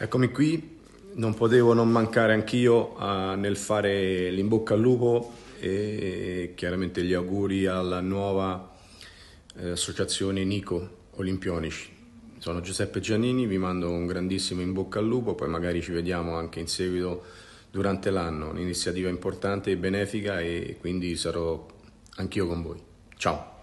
Eccomi qui, non potevo non mancare anch'io a, ah, nel fare l'imbocca al lupo e chiaramente gli auguri alla nuova eh, associazione Nico Olimpionici. Sono Giuseppe Giannini, vi mando un grandissimo in bocca al lupo, poi magari ci vediamo anche in seguito durante l'anno, un'iniziativa importante e benefica e quindi sarò anch'io con voi. Ciao!